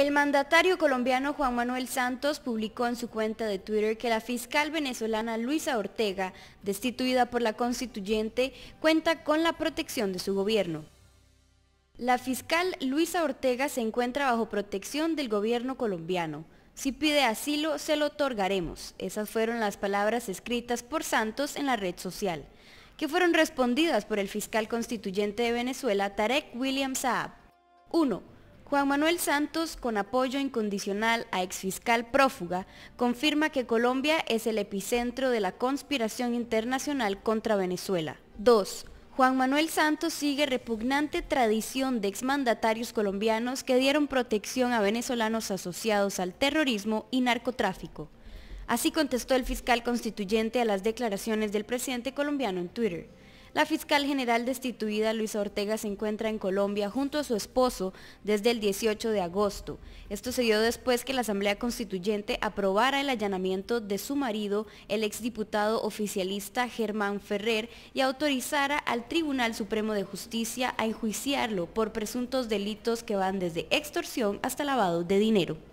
El mandatario colombiano Juan Manuel Santos publicó en su cuenta de Twitter que la fiscal venezolana Luisa Ortega, destituida por la constituyente, cuenta con la protección de su gobierno. La fiscal Luisa Ortega se encuentra bajo protección del gobierno colombiano. Si pide asilo, se lo otorgaremos. Esas fueron las palabras escritas por Santos en la red social, que fueron respondidas por el fiscal constituyente de Venezuela, Tarek William Saab. 1. Juan Manuel Santos, con apoyo incondicional a exfiscal prófuga, confirma que Colombia es el epicentro de la conspiración internacional contra Venezuela. 2. Juan Manuel Santos sigue repugnante tradición de exmandatarios colombianos que dieron protección a venezolanos asociados al terrorismo y narcotráfico. Así contestó el fiscal constituyente a las declaraciones del presidente colombiano en Twitter. La fiscal general destituida Luisa Ortega se encuentra en Colombia junto a su esposo desde el 18 de agosto. Esto se dio después que la Asamblea Constituyente aprobara el allanamiento de su marido, el exdiputado oficialista Germán Ferrer, y autorizara al Tribunal Supremo de Justicia a enjuiciarlo por presuntos delitos que van desde extorsión hasta lavado de dinero.